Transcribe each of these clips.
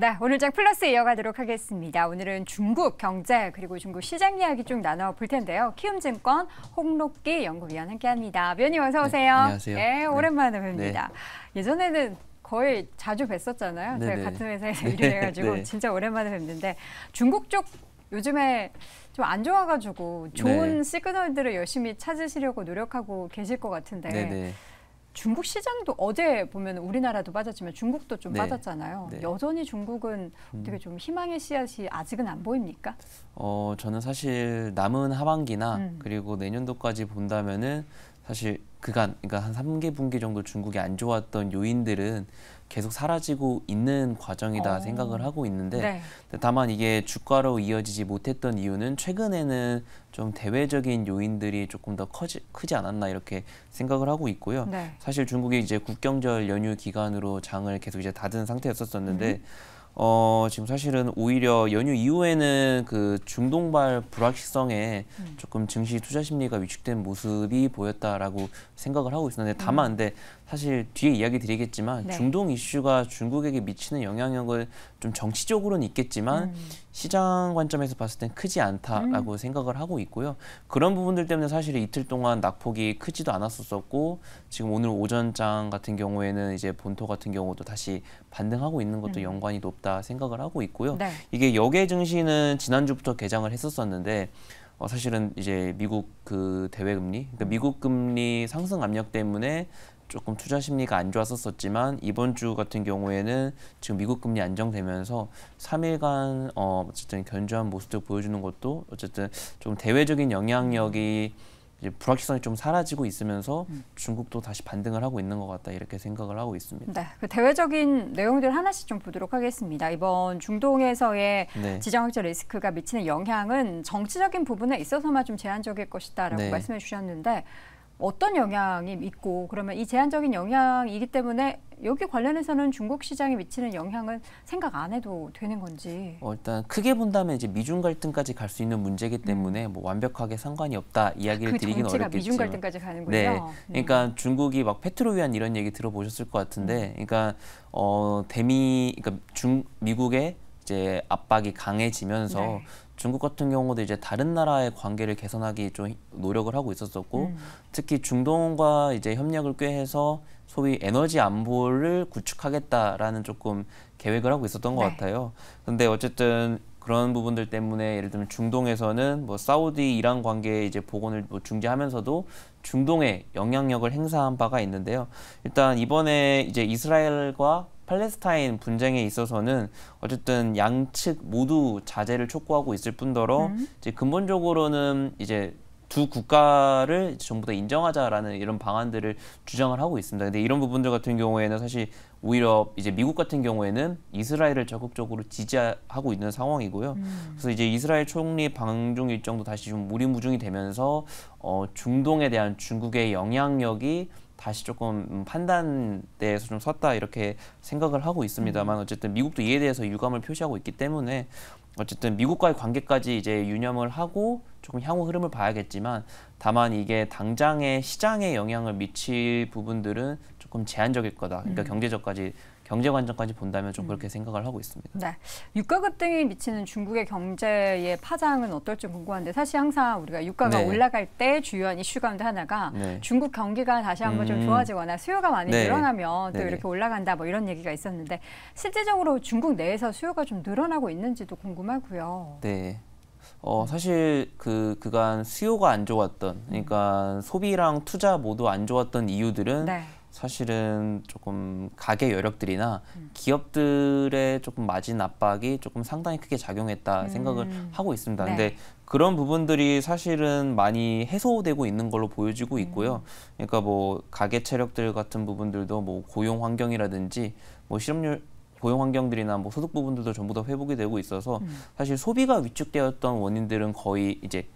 네, 오늘장 플러스 이어가도록 하겠습니다. 오늘은 중국 경제 그리고 중국 시장 이야기 좀 나눠볼 텐데요. 키움증권 홍록기 연구위원 함께합니다. 위원님 어서 네, 오세요. 네, 안녕하세요. 네, 오랜만에 뵙니다. 네. 예전에는 거의 자주 뵀었잖아요. 네 제가 같은 회사에서 네, 일을 해가지고 네. 진짜 오랜만에 뵙는데 중국 쪽 요즘에 좀 안 좋아가지고 좋은 시그널들을 열심히 찾으시려고 노력하고 계실 것 같은데 네네. 중국 시장도 어제 보면 우리나라도 빠졌지만 중국도 좀 네. 빠졌잖아요. 네. 여전히 중국은 어떻게 음. 좀 희망의 씨앗이 아직은 안 보입니까? 어, 저는 사실 남은 하반기나 음. 그리고 내년도까지 본다면은 사실 그간 그러니까 한 3개 분기 정도 중국이 안 좋았던 요인들은 계속 사라지고 있는 과정이다 어. 생각을 하고 있는데 네. 다만 이게 주가로 이어지지 못했던 이유는 최근에는 좀 대외적인 요인들이 조금 더 커지, 크지 않았나 이렇게 생각을 하고 있고요. 네. 사실 중국이 이제 국경절 연휴 기간으로 장을 계속 이제 닫은 상태였었는데 음. 어, 지금 사실은 오히려 연휴 이후에는 그 중동발 불확실성에 음. 조금 증시 투자 심리가 위축된 모습이 보였다라고 생각을 하고 있었는데 음. 다만 근데 사실 뒤에 이야기 드리겠지만 네. 중동 이슈가 중국에게 미치는 영향력을 좀 정치적으로는 있겠지만 음. 시장 관점에서 봤을 땐 크지 않다라고 음. 생각을 하고 있고요. 그런 부분들 때문에 사실 이틀 동안 낙폭이 크지도 않았었었고 지금 오늘 오전장 같은 경우에는 이제 본토 같은 경우도 다시 반등하고 있는 것도 음. 연관이 높다 생각을 하고 있고요. 네. 이게 여외 증시는 지난주부터 개장을 했었었는데 어, 사실은 이제 미국 그 대외 금리, 그러니까 음. 미국 금리 상승 압력 때문에 조금 투자 심리가 안 좋았었지만 이번 주 같은 경우에는 지금 미국 금리 안정되면서 3일간 어, 어쨌든 견조한 모습을 보여주는 것도 어쨌든 좀 대외적인 영향력이 이제 불확실성이 좀 사라지고 있으면서 음. 중국도 다시 반등을 하고 있는 것 같다 이렇게 생각을 하고 있습니다. 네, 그 대외적인 내용들 하나씩 좀 보도록 하겠습니다. 이번 중동에서의 네. 지정학적 리스크가 미치는 영향은 정치적인 부분에 있어서만 좀 제한적일 것이다라고 네. 말씀해 주셨는데 어떤 영향이 있고 그러면 이 제한적인 영향이기 때문에 여기 관련해서는 중국 시장에 미치는 영향은 생각 안 해도 되는 건지. 어, 일단 크게 본다면 이제 미중 갈등까지 갈 수 있는 문제이기 음. 때문에 음. 뭐 완벽하게 상관이 없다 이야기를 그 드리긴 어렵겠지만. 그 미중 갈등까지 가는군요. 네, 음. 그러니까 중국이 막 페트로 위안 이런 얘기 들어보셨을 것 같은데, 음. 그러니까 어, 대미, 그러니까 중 미국의 이제 압박이 강해지면서 네. 중국 같은 경우도 이제 다른 나라의 관계를 개선하기 좀 노력을 하고 있었었고 음. 특히 중동과 이제 협력을 꾀해서 소위 에너지 안보를 구축하겠다라는 조금 계획을 하고 있었던 것 네. 같아요. 근데 어쨌든 그런 부분들 때문에 예를 들면 중동에서는 뭐 사우디 이란 관계의 이제 복원을 뭐 중재하면서도 중동에 영향력을 행사한 바가 있는데요. 일단 이번에 이제 이스라엘과 팔레스타인 분쟁에 있어서는 어쨌든 양측 모두 자제를 촉구하고 있을 뿐더러 음. 이제 근본적으로는 이제 두 국가를 전부 다 인정하자라는 이런 방안들을 주장을 하고 있습니다. 근데 이런 부분들 같은 경우에는 사실 오히려 이제 미국 같은 경우에는 이스라엘을 적극적으로 지지하고 있는 상황이고요. 음. 그래서 이제 이스라엘 총리 방중 일정도 다시 좀 무리무중이 되면서 어, 중동에 대한 중국의 영향력이 다시 조금 음, 판단대에서 좀 섰다 이렇게 생각을 하고 있습니다만 음. 어쨌든 미국도 이에 대해서 유감을 표시하고 있기 때문에 어쨌든 미국과의 관계까지 이제 유념을 하고 조금 향후 흐름을 봐야겠지만 다만 이게 당장의 시장에 영향을 미칠 부분들은 조금 제한적일 거다. 그러니까 음. 경제적까지 경제 관점까지 본다면 좀 음. 그렇게 음. 생각을 하고 있습니다. 네. 유가 급등이 미치는 중국의 경제의 파장은 어떨지 궁금한데 사실 항상 우리가 유가가 네. 올라갈 때 주요한 이슈 가운데 하나가 네. 중국 경기가 다시 한번 음. 좀 좋아지거나 수요가 많이 네. 늘어나면 또 네. 이렇게 올라간다 뭐 이런 얘기가 있었는데 실제적으로 중국 내에서 수요가 좀 늘어나고 있는지도 궁금하고요. 네. 어, 음. 사실 그 그간 수요가 안 좋았던 그러니까 소비랑 투자 모두 안 좋았던 이유들은 네. 사실은 조금 가계 여력들이나 음. 기업들의 조금 마진 압박이 조금 상당히 크게 작용했다 음. 생각을 하고 있습니다. 네. 근데 그런 부분들이 사실은 많이 해소되고 있는 걸로 보여지고 음. 있고요. 그러니까 뭐 가계 체력들 같은 부분들도 뭐 고용 환경이라든지 뭐 실업률 고용 환경들이나 뭐 소득 부분들도 전부 다 회복이 되고 있어서 음. 사실 소비가 위축되었던 원인들은 거의 이제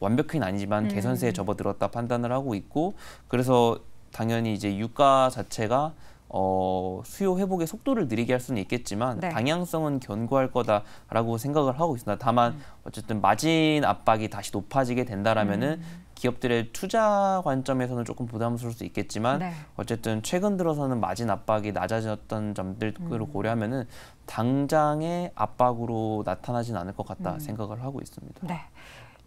완벽히는 아니지만 음. 개선세에 접어들었다 판단을 하고 있고 그래서 당연히 이제 유가 자체가 어, 수요 회복의 속도를 느리게 할 수는 있겠지만 네. 방향성은 견고할 거다라고 생각을 하고 있습니다. 다만 음. 어쨌든 마진 압박이 다시 높아지게 된다라면은 음. 기업들의 투자 관점에서는 조금 부담스러울 수 있겠지만 네. 어쨌든 최근 들어서는 마진 압박이 낮아졌던 점들을 음. 고려하면은 당장의 압박으로 나타나진 않을 것 같다 음. 생각을 하고 있습니다. 네.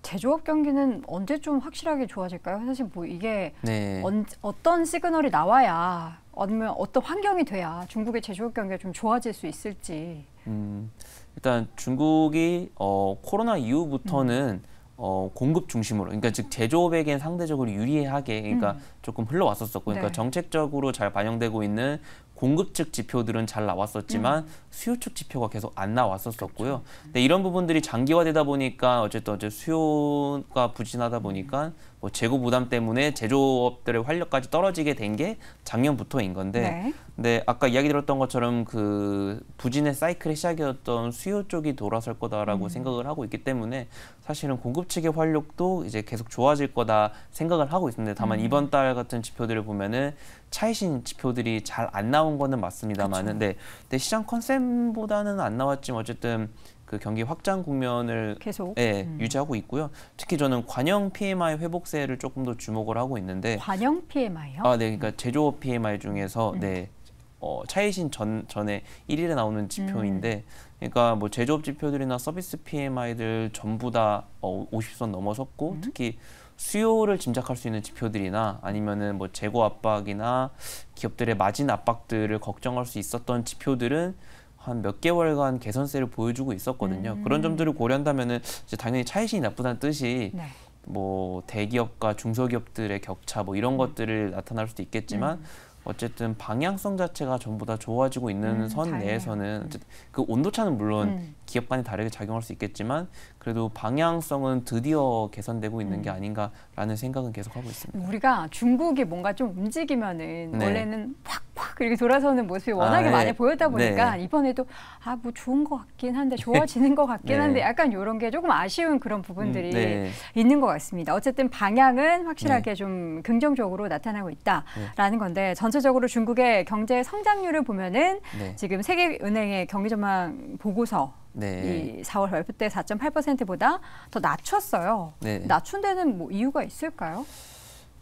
제조업 경기는 언제좀 확실하게 좋아질까요? 사실 뭐 이게 네. 언, 어떤 시그널이 나와야 아니면 어떤 환경이 돼야 중국의 제조업 경기가 좀 좋아질 수 있을지. 음, 일단 중국이 어, 코로나 이후부터는 음. 어, 공급 중심으로, 그러니까 즉 제조업에겐 상대적으로 유리하게, 그러니까 음. 조금 흘러왔었었고, 그러니까 네. 정책적으로 잘 반영되고 있는 공급 측 지표들은 잘 나왔었지만 음. 수요 측 지표가 계속 안 나왔었었고요. 그렇죠. 네. 근 이런 부분들이 장기화되다 보니까 어쨌든 어제 수요가 부진하다 보니까 음. 뭐 재고 부담 때문에 제조업들의 활력까지 떨어지게 된 게 작년부터인 건데 네. 근 아까 이야기 들었던 것처럼 그 부진의 사이클의 시작이었던 수요 쪽이 돌아설 거다라고 음. 생각을 하고 있기 때문에 사실은 공급 측의 활력도 이제 계속 좋아질 거다 생각을 하고 있습니다. 다만 음. 이번 달 같은 지표들을 보면은 차이신 지표들이 잘 안 나온 거는 맞습니다만은 네, 근데 시장 컨셉보다는 안 나왔지만 어쨌든 그 경기 확장 국면을 계속 예, 음. 유지하고 있고요. 특히 저는 관영 PMI 회복세를 조금 더 주목을 하고 있는데 관영 PMI요? 아, 네. 그러니까 제조업 PMI 중에서 음. 네. 어, 차이신 전, 전에 1일에 나오는 지표인데 음. 그러니까 뭐 제조업 지표들이나 서비스 PMI들 전부 다 어, 50선 넘어섰고 음. 특히 수요를 짐작할 수 있는 지표들이나 아니면은 뭐 재고 압박이나 기업들의 마진 압박들을 걱정할 수 있었던 지표들은 한 몇 개월간 개선세를 보여주고 있었거든요. 음. 그런 점들을 고려한다면은 이제 당연히 차이신이 나쁘다는 뜻이 네. 뭐 대기업과 중소기업들의 격차 뭐 이런 음. 것들을 나타날 수도 있겠지만 음. 어쨌든 방향성 자체가 전부 다 좋아지고 있는 음, 선다행이 내에서는 음. 그 온도 차는 물론 음. 기업 간이 다르게 작용할 수 있겠지만 그래도 방향성은 드디어 개선되고 있는 게 음. 아닌가라는 생각은 계속 하고 있습니다. 우리가 중국이 뭔가 좀 움직이면은 네. 원래는 확확 이렇게 돌아서는 모습이 아, 워낙에 아, 네. 많이 보였다 네. 보니까 네. 이번에도 아 뭐 좋은 것 같긴 한데 좋아지는 것 같긴 네. 한데 약간 이런 게 조금 아쉬운 그런 부분들이 음, 네. 있는 것 같습니다. 어쨌든 방향은 확실하게 좀 긍정적으로 나타나고 있다라는 건데 전체적으로 중국의 경제 성장률을 보면은 지금 세계은행의 경기 전망 보고서 네. 이 4월 발표 때 4.8%보다 더 낮췄어요. 네. 낮춘 데는 뭐 이유가 있을까요?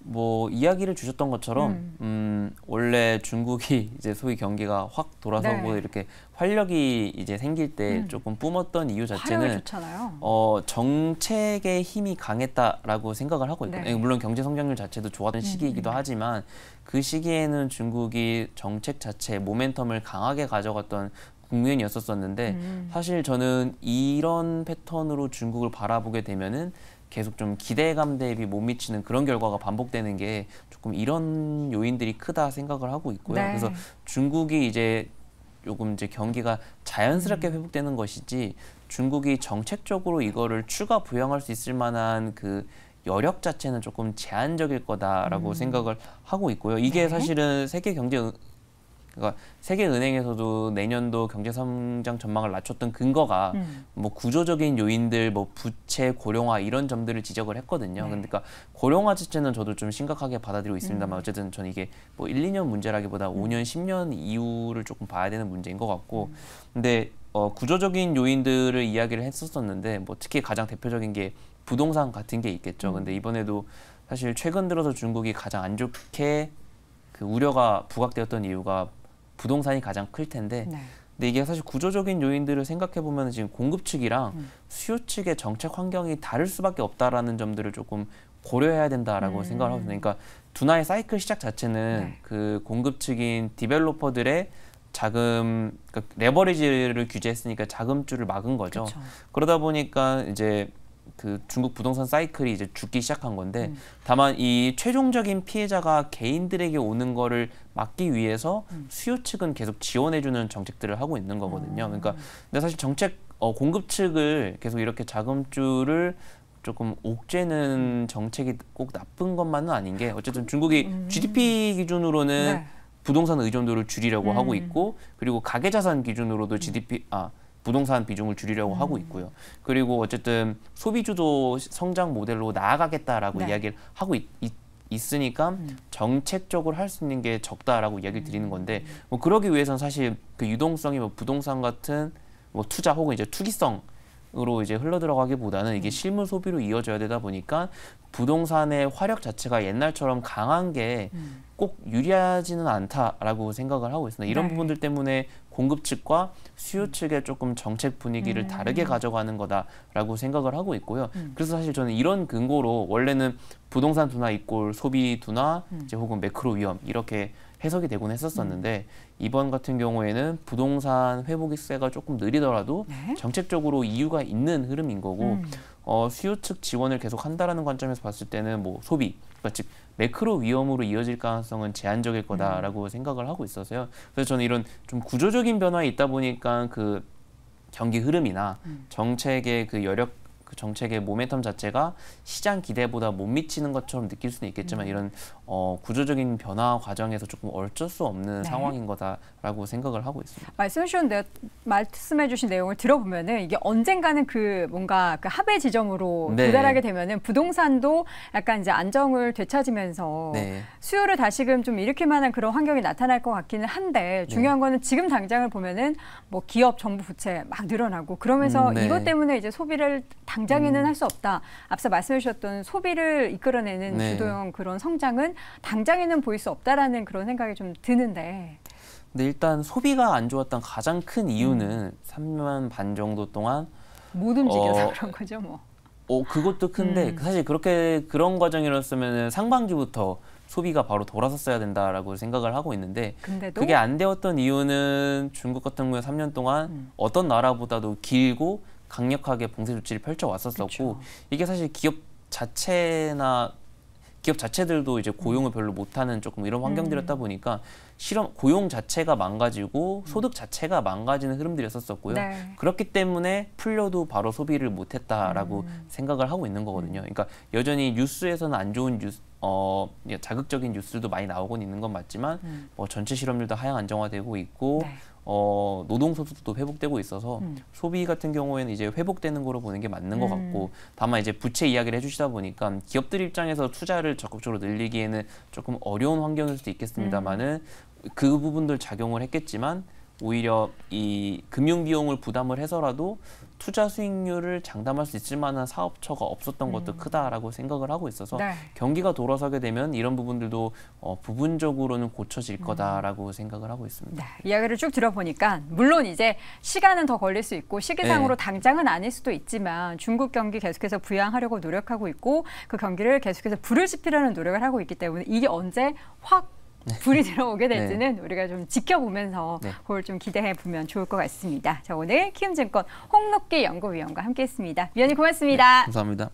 뭐 이야기를 주셨던 것처럼 음. 음. 원래 중국이 이제 소위 경기가 확 돌아서고 네. 이렇게 활력이 이제 생길 때 음. 조금 뿜었던 이유 자체는 어 정책의 힘이 강했다라고 생각을 하고 있거든요. 네. 예, 물론 경제 성장률 자체도 좋았던 음, 음, 시기이기도 음. 하지만 그 시기에는 중국이 정책 자체 모멘텀을 강하게 가져갔던 국면이었었는데 음. 사실 저는 이런 패턴으로 중국을 바라보게 되면은 계속 좀 기대감 대비 못 미치는 그런 결과가 반복되는 게 조금 이런 요인들이 크다 생각을 하고 있고요. 네. 그래서 중국이 이제 조금 이제 경기가 자연스럽게 음. 회복되는 것이지 중국이 정책적으로 이거를 추가 부양할 수 있을 만한 그 여력 자체는 조금 제한적일 거다라고 음. 생각을 하고 있고요. 이게 네. 사실은 세계 경제 그러니까 세계은행에서도 내년도 경제 성장 전망을 낮췄던 근거가 음. 뭐 구조적인 요인들, 뭐 부채 고령화 이런 점들을 지적을 했거든요. 네. 그러니까 고령화 지체는 저도 좀 심각하게 받아들이고 있습니다만 음. 어쨌든 저는 이게 뭐 1, 2년 문제라기보다 음. 5년, 10년 이후를 조금 봐야 되는 문제인 것 같고, 음. 근데 어, 구조적인 요인들을 이야기를 했었었는데 뭐 특히 가장 대표적인 게 부동산 같은 게 있겠죠. 근데 음. 이번에도 사실 최근 들어서 중국이 가장 안 좋게 그 우려가 부각되었던 이유가 부동산이 가장 클 텐데 네. 근데 이게 사실 구조적인 요인들을 생각해 보면 지금 공급 측이랑 음. 수요 측의 정책 환경이 다를 수밖에 없다라는 점들을 조금 고려해야 된다라고 음. 생각을 하고 있으니다 그러니까 두나의 사이클 시작 자체는 네. 그 공급 측인 디벨로퍼들의 자금 그러니까 레버리지를 규제했으니까 자금줄을 막은 거죠. 그쵸. 그러다 보니까 이제 그 중국 부동산 사이클이 이제 죽기 시작한 건데 음. 다만 이 최종적인 피해자가 개인들에게 오는 거를 막기 위해서 음. 수요 측은 계속 지원해주는 정책들을 하고 있는 거거든요. 음. 그러니까 근데 사실 정책 어, 공급 측을 계속 이렇게 자금줄을 조금 옥죄는 음. 정책이 꼭 나쁜 것만은 아닌 게 어쨌든 그, 중국이 GDP 음. 기준으로는 네. 부동산 의존도를 줄이려고 하고 음. 있고 그리고 가계 자산 기준으로도 GDP 아 부동산 비중을 줄이려고 음. 하고 있고요. 그리고 어쨌든 소비주도 성장 모델로 나아가겠다라고 네. 이야기를 하고 있, 있 있으니까 음. 정책적으로 할 수 있는 게 적다라고 이야기를 드리는 음. 건데 뭐 그러기 위해선 사실 그 유동성이 뭐 부동산 같은 뭐 투자 혹은 이제 투기성으로 이제 흘러 들어가기보다는 이게 음. 실물 소비로 이어져야 되다 보니까 부동산의 화력 자체가 옛날처럼 강한 게꼭 음. 유리하지는 않다라고 생각을 하고 있습니다. 이런 네. 부분들 때문에 공급 측과 수요 음. 측의 조금 정책 분위기를 네. 다르게 가져가는 거다라고 생각을 하고 있고요. 음. 그래서 사실 저는 이런 근거로 원래는 부동산 둔화 이꼴 소비 둔화 음. 이제 혹은 매크로 위험 이렇게 해석이 되곤 했었었는데 음. 이번 같은 경우에는 부동산 회복세가 조금 느리더라도 네? 정책적으로 이유가 있는 흐름인 거고 음. 어, 수요 측 지원을 계속 한다라는 관점에서 봤을 때는 뭐 소비, 그러니까 즉 매크로 위험으로 이어질 가능성은 제한적일 거다라고 음. 생각을 하고 있어서요. 그래서 저는 이런 좀 구조적인 변화에 있다 보니까 그 경기 흐름이나 음. 정책의 그 여력 그 정책의 모멘텀 자체가 시장 기대보다 못 미치는 것처럼 느낄 수는 있겠지만 음. 이런 어, 구조적인 변화 과정에서 조금 어쩔 수 없는 네. 상황인 거다라고 생각을 하고 있습니다. 말씀해주신 말씀해주신 내용을 들어보면 이게 언젠가는 그 뭔가 그 합의 지점으로 네. 도달하게 되면 부동산도 약간 이제 안정을 되찾으면서 네. 수요를 다시금 좀 일으킬 만한 그런 환경이 나타날 것 같기는 한데 네. 중요한 거는 지금 당장을 보면은 뭐 기업 정부 부채 막 늘어나고 그러면서 음, 네. 이것 때문에 이제 소비를 다 당장에는 음. 할수 없다. 앞서 말씀해 주셨던 소비를 이끌어내는 네. 주도형 그런 성장은 당장에는 보일 수 없다라는 그런 생각이 좀 드는데. 근데 일단 소비가 안 좋았던 가장 큰 이유는 음. 3년 반 정도 동안 못 움직여서 어, 그런 거죠, 뭐. 어, 그것도 큰데 음. 사실 그렇게 그런 과정이었으면 상반기부터 소비가 바로 돌아섰어야 된다라고 생각을 하고 있는데 근데도? 그게 안 되었던 이유는 중국 같은 경우에 3년 동안 음. 어떤 나라보다도 길고 강력하게 봉쇄 조치를 펼쳐 왔었었고 그렇죠. 이게 사실 기업 자체나 기업 자체들도 이제 고용을 별로 못하는 조금 이런 환경들이었다 음. 보니까 실험 고용 자체가 망가지고 음. 소득 자체가 망가지는 흐름들이었었고요. 네. 그렇기 때문에 풀려도 바로 소비를 못했다라고 음. 생각을 하고 있는 거거든요. 그러니까 여전히 뉴스에서는 안 좋은 뉴스 어 자극적인 뉴스도 많이 나오고 있는 건 맞지만 음. 뭐 전체 실험률도 하향 안정화되고 있고 네. 어, 노동 소득도 회복되고 있어서 음. 소비 같은 경우에는 이제 회복되는 거로 보는 게 맞는 것 음. 같고 다만 이제 부채 이야기를 해주시다 보니까 기업들 입장에서 투자를 적극적으로 늘리기에는 조금 어려운 환경일 수도 있겠습니다만은 음. 그 부분들 작용을 했겠지만 오히려 이 금융 비용을 부담을 해서라도 투자 수익률을 장담할 수 있을 만한 사업처가 없었던 것도 음. 크다라고 생각을 하고 있어서 네. 경기가 돌아서게 되면 이런 부분들도 어, 부분적으로는 고쳐질 음. 거다라고 생각을 하고 있습니다. 네, 이야기를 쭉 들어보니까 물론 이제 시간은 더 걸릴 수 있고 시기상으로 네. 당장은 아닐 수도 있지만 중국 경기 계속해서 부양하려고 노력하고 있고 그 경기를 계속해서 불을 지피려는 노력을 하고 있기 때문에 이게 언제 확 네. 불이 들어오게 네. 될지는 우리가 좀 지켜보면서 네. 그걸 좀 기대해 보면 좋을 것 같습니다. 자, 오늘 키움증권 홍록기 연구위원과 함께했습니다. 위원님 고맙습니다. 감사합니다.